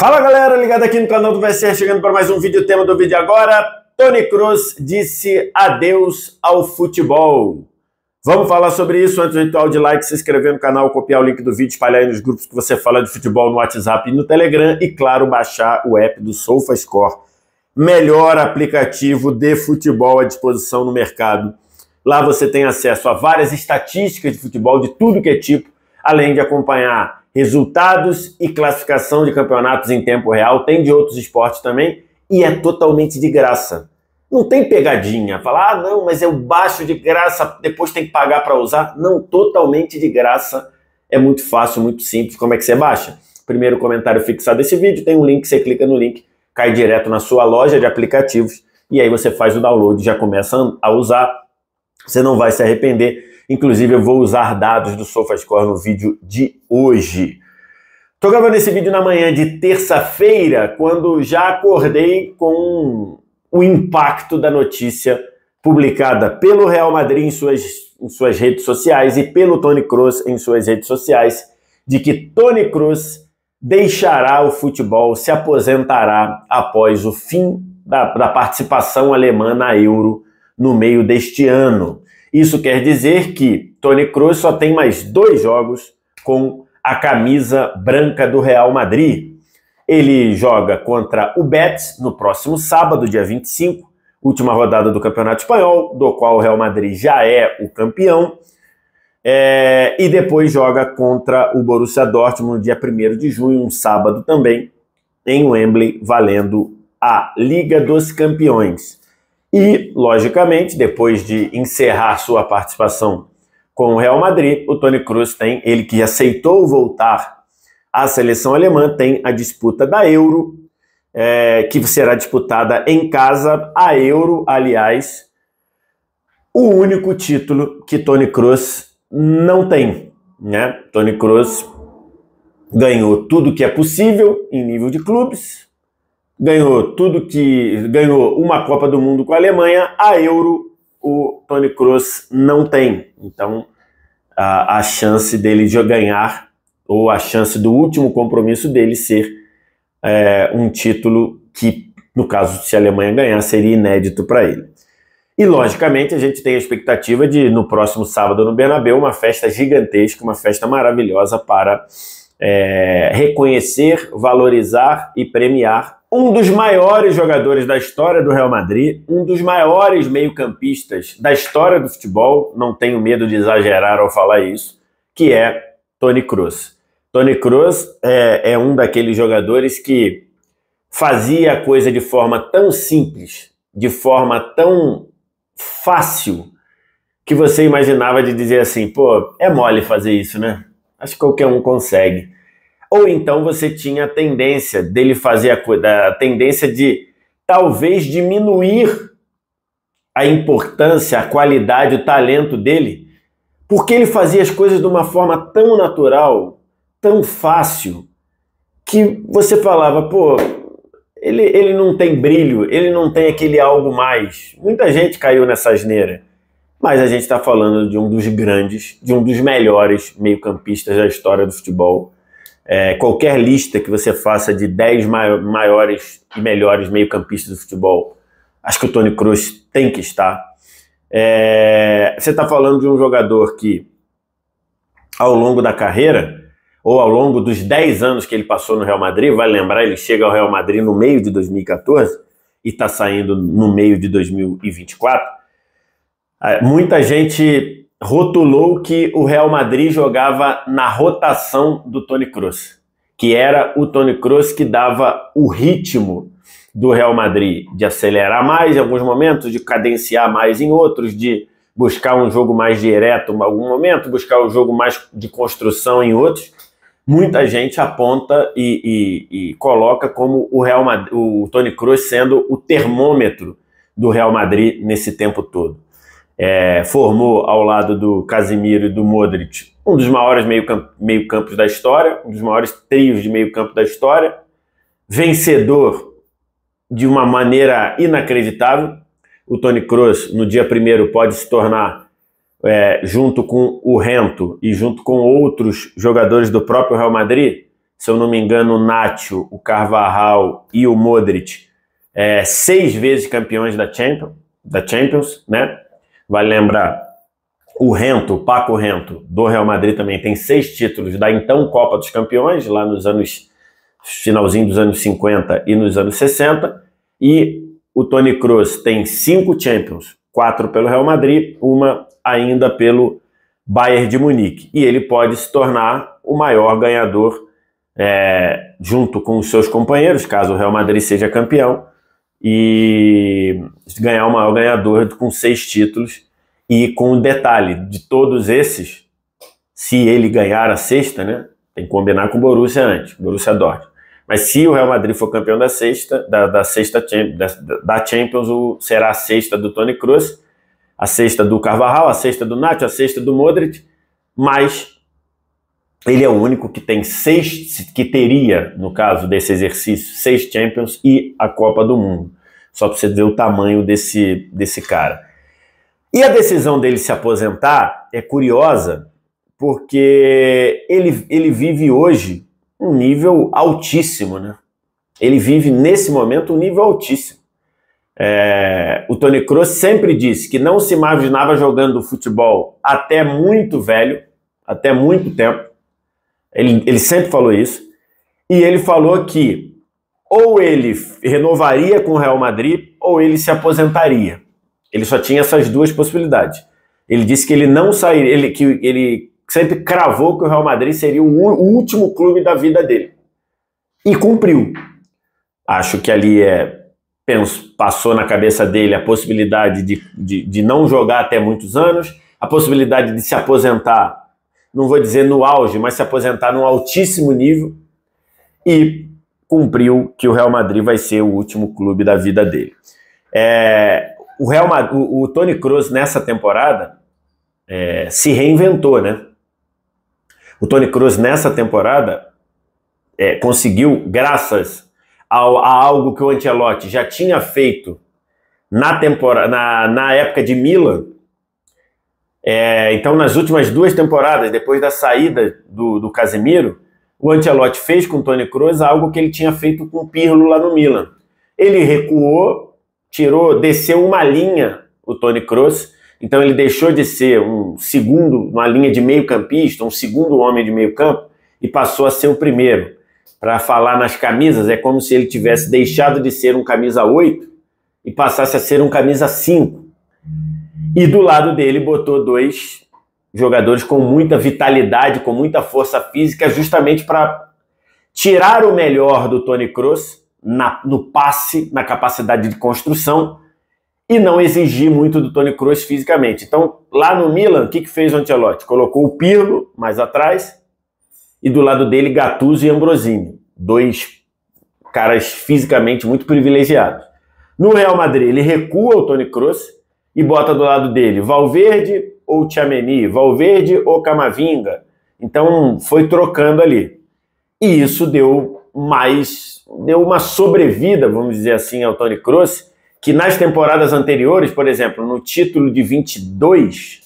Fala galera, ligado aqui no canal do VSR, chegando para mais um vídeo. O tema do vídeo agora: Tony Cruz disse adeus ao futebol. Vamos falar sobre isso antes do ritual de like, se inscrever no canal, copiar o link do vídeo, espalhar aí nos grupos que você fala de futebol no WhatsApp e no Telegram e, claro, baixar o app do SofaScore, melhor aplicativo de futebol à disposição no mercado. Lá você tem acesso a várias estatísticas de futebol de tudo que é tipo, além de acompanhar resultados e classificação de campeonatos em tempo real, tem de outros esportes também, e é totalmente de graça. Não tem pegadinha, falar, ah, não, mas eu baixo de graça, depois tem que pagar para usar. Não, totalmente de graça. É muito fácil, muito simples. Como é que você baixa? Primeiro comentário fixado desse vídeo, tem um link, você clica no link, cai direto na sua loja de aplicativos, e aí você faz o download, já começa a usar. Você não vai se arrepender. Inclusive, eu vou usar dados do SofaScore no vídeo de hoje. Estou gravando esse vídeo na manhã de terça-feira, quando já acordei com o impacto da notícia publicada pelo Real Madrid em suas, em suas redes sociais e pelo Tony Kroos em suas redes sociais, de que Tony Kroos deixará o futebol, se aposentará após o fim da, da participação alemã na Euro no meio deste ano. Isso quer dizer que Tony Cruz só tem mais dois jogos com a camisa branca do Real Madrid. Ele joga contra o Betis no próximo sábado, dia 25, última rodada do Campeonato Espanhol, do qual o Real Madrid já é o campeão. É, e depois joga contra o Borussia Dortmund no dia 1 de junho, um sábado também, em Wembley, valendo a Liga dos Campeões. E, logicamente, depois de encerrar sua participação com o Real Madrid, o Tony Cruz tem, ele que aceitou voltar à seleção alemã, tem a disputa da Euro, é, que será disputada em casa. A Euro, aliás, o único título que Tony Cruz não tem. Né? Tony Cruz ganhou tudo que é possível em nível de clubes, ganhou tudo que ganhou uma Copa do Mundo com a Alemanha, a Euro o Tony Kroos não tem. Então a, a chance dele de ganhar ou a chance do último compromisso dele ser é, um título que, no caso se a Alemanha ganhar, seria inédito para ele. E logicamente a gente tem a expectativa de no próximo sábado no Bernabéu uma festa gigantesca, uma festa maravilhosa para é, reconhecer, valorizar e premiar um dos maiores jogadores da história do Real Madrid, um dos maiores meio-campistas da história do futebol, não tenho medo de exagerar ao falar isso, que é Tony Cruz. Tony Cruz é, é um daqueles jogadores que fazia a coisa de forma tão simples, de forma tão fácil, que você imaginava de dizer assim: pô, é mole fazer isso, né? Acho que qualquer um consegue ou então você tinha a tendência dele fazer a, a tendência de talvez diminuir a importância, a qualidade, o talento dele, porque ele fazia as coisas de uma forma tão natural, tão fácil, que você falava, pô, ele, ele não tem brilho, ele não tem aquele algo mais. Muita gente caiu nessa asneira. Mas a gente está falando de um dos grandes, de um dos melhores meio-campistas da história do futebol. É, qualquer lista que você faça de 10 maiores e melhores meio-campistas do futebol, acho que o Tony Cruz tem que estar. É, você está falando de um jogador que, ao longo da carreira, ou ao longo dos 10 anos que ele passou no Real Madrid, vai vale lembrar, ele chega ao Real Madrid no meio de 2014 e está saindo no meio de 2024. É, muita gente rotulou que o Real Madrid jogava na rotação do Tony Kroos, que era o Tony Kroos que dava o ritmo do Real Madrid de acelerar mais em alguns momentos, de cadenciar mais em outros, de buscar um jogo mais direto em algum momento, buscar o um jogo mais de construção em outros. Muita gente aponta e, e, e coloca como o Real Madrid, o Tony Kroos sendo o termômetro do Real Madrid nesse tempo todo é, formou ao lado do Casimiro e do Modric um dos maiores meio-campos meio da história, um dos maiores trios de meio-campo da história, vencedor de uma maneira inacreditável. O Tony Kroos, no dia primeiro, pode se tornar, é, junto com o Rento e junto com outros jogadores do próprio Real Madrid, se eu não me engano, o Nacho, o Carvajal e o Modric, é, seis vezes campeões da Champions, da Champions né? Vale lembrar, o Rento, o Paco Rento, do Real Madrid também tem seis títulos da então Copa dos Campeões, lá nos anos finalzinho dos anos 50 e nos anos 60. E o Tony Kroos tem cinco Champions, quatro pelo Real Madrid, uma ainda pelo Bayern de Munique. E ele pode se tornar o maior ganhador é, junto com os seus companheiros, caso o Real Madrid seja campeão, e ganhar o maior ganhador com seis títulos. E com o detalhe de todos esses, se ele ganhar a sexta, né? Tem que combinar com o Borussia antes, Borussia Dortmund. Mas se o Real Madrid for campeão da sexta, da, da sexta da, da Champions, o, será a sexta do Tony Cruz, a sexta do Carvajal, a sexta do Nacho, a sexta do Modric, mais ele é o único que tem seis, que teria, no caso desse exercício, seis Champions e a Copa do Mundo. Só para você ver o tamanho desse, desse cara. E a decisão dele se aposentar é curiosa, porque ele, ele vive hoje um nível altíssimo, né? Ele vive nesse momento um nível altíssimo. É, o Tony Kroos sempre disse que não se imaginava jogando futebol até muito velho, até muito tempo. Ele, ele sempre falou isso. E ele falou que ou ele renovaria com o Real Madrid ou ele se aposentaria. Ele só tinha essas duas possibilidades. Ele disse que ele não sairia, ele, que ele sempre cravou que o Real Madrid seria o, o último clube da vida dele. E cumpriu. Acho que ali é, penso, passou na cabeça dele a possibilidade de, de, de não jogar até muitos anos, a possibilidade de se aposentar não vou dizer no auge, mas se aposentar num altíssimo nível e cumpriu que o Real Madrid vai ser o último clube da vida dele. É, o Real Madrid, o, o, Tony Kroos nessa temporada é, se reinventou, né? O Tony Kroos nessa temporada é, conseguiu, graças ao, a algo que o Ancelotti já tinha feito na temporada, na, na época de Milan, é, então, nas últimas duas temporadas, depois da saída do, do Casemiro, o Ancelotti fez com o Tony Kroos algo que ele tinha feito com o Pirlo lá no Milan. Ele recuou, tirou, desceu uma linha o Tony Kroos, então ele deixou de ser um segundo, uma linha de meio campista, um segundo homem de meio campo e passou a ser o primeiro. Para falar nas camisas, é como se ele tivesse deixado de ser um camisa 8 e passasse a ser um camisa 5 e do lado dele botou dois jogadores com muita vitalidade, com muita força física, justamente para tirar o melhor do Tony Kroos na, no passe, na capacidade de construção e não exigir muito do Tony Kroos fisicamente. Então, lá no Milan, o que, que fez o Ancelotti? Colocou o Pirlo mais atrás e do lado dele Gattuso e Ambrosini, dois caras fisicamente muito privilegiados. No Real Madrid, ele recua o Tony Kroos e bota do lado dele Valverde ou Tchameni, Valverde ou Camavinga. Então foi trocando ali. E isso deu mais, deu uma sobrevida, vamos dizer assim, ao Tony Kroos, que nas temporadas anteriores, por exemplo, no título de 22,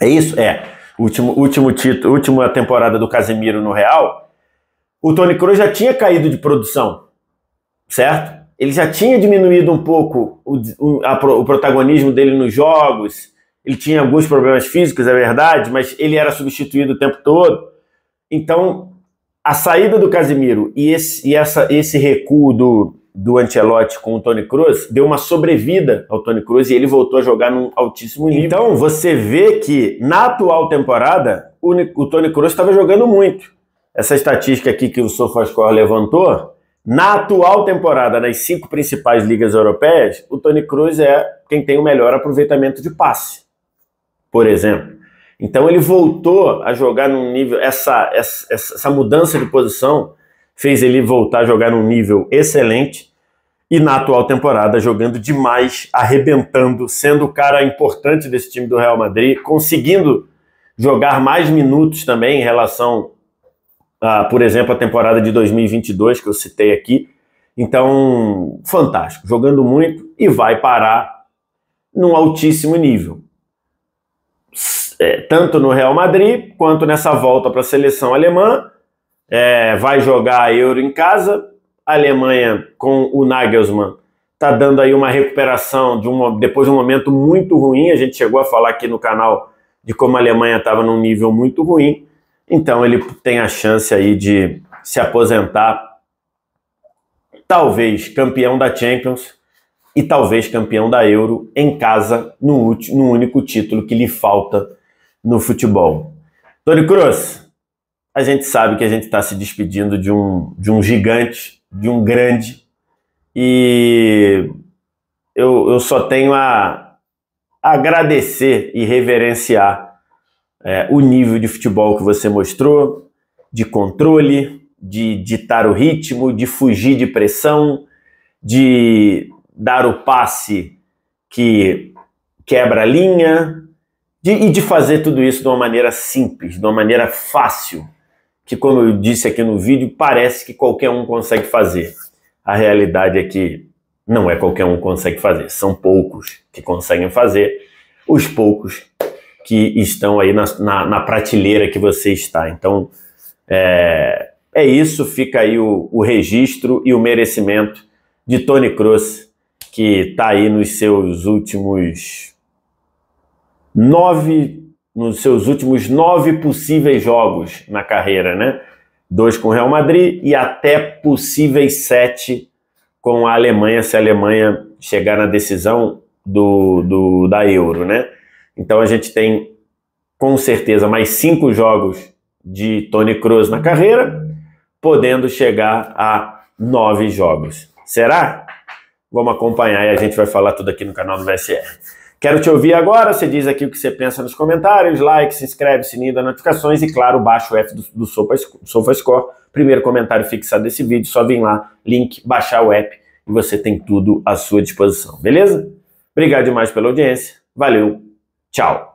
é isso? É. Último, último título, última temporada do Casemiro no Real, o Tony Kroos já tinha caído de produção, certo? ele já tinha diminuído um pouco o, o, a, o, protagonismo dele nos jogos. Ele tinha alguns problemas físicos, é verdade, mas ele era substituído o tempo todo. Então, a saída do Casimiro e esse, e essa, esse recuo do, do Ancelotti com o Tony Cruz deu uma sobrevida ao Tony Cruz e ele voltou a jogar num altíssimo nível. Então, você vê que na atual temporada, o, o Tony Cruz estava jogando muito. Essa estatística aqui que o SofaScore levantou, na atual temporada, nas cinco principais ligas europeias, o Tony Cruz é quem tem o melhor aproveitamento de passe, por exemplo. Então ele voltou a jogar num nível. Essa, essa, essa mudança de posição fez ele voltar a jogar num nível excelente e na atual temporada jogando demais, arrebentando, sendo o cara importante desse time do Real Madrid, conseguindo jogar mais minutos também em relação ah, por exemplo, a temporada de 2022 que eu citei aqui. Então, fantástico, jogando muito e vai parar num altíssimo nível. É, tanto no Real Madrid quanto nessa volta para a seleção alemã. É, vai jogar a Euro em casa. A Alemanha com o Nagelsmann está dando aí uma recuperação de uma, depois de um momento muito ruim. A gente chegou a falar aqui no canal de como a Alemanha estava num nível muito ruim. Então ele tem a chance aí de se aposentar, talvez campeão da Champions e talvez campeão da Euro em casa no, no único título que lhe falta no futebol. Tony Cruz, a gente sabe que a gente está se despedindo de um, de um gigante, de um grande, e eu, eu só tenho a agradecer e reverenciar é, o nível de futebol que você mostrou, de controle, de ditar o ritmo, de fugir de pressão, de dar o passe que quebra a linha, de, e de fazer tudo isso de uma maneira simples, de uma maneira fácil, que, como eu disse aqui no vídeo, parece que qualquer um consegue fazer. A realidade é que não é qualquer um que consegue fazer, são poucos que conseguem fazer, os poucos que estão aí na, na, na prateleira que você está. Então, é, é isso, fica aí o, o registro e o merecimento de Tony Kroos, que está aí nos seus últimos nove, nos seus últimos nove possíveis jogos na carreira, né? Dois com o Real Madrid e até possíveis sete com a Alemanha, se a Alemanha chegar na decisão do, do da Euro, né? Então a gente tem com certeza mais cinco jogos de Tony Cruz na carreira, podendo chegar a nove jogos. Será? Vamos acompanhar e a gente vai falar tudo aqui no canal do VSR. Quero te ouvir agora, você diz aqui o que você pensa nos comentários, like, se inscreve, sininho das notificações e claro, baixa o app do, do SofaScore, primeiro comentário fixado desse vídeo, só vem lá, link, baixar o app e você tem tudo à sua disposição, beleza? Obrigado demais pela audiência, valeu! Ciao!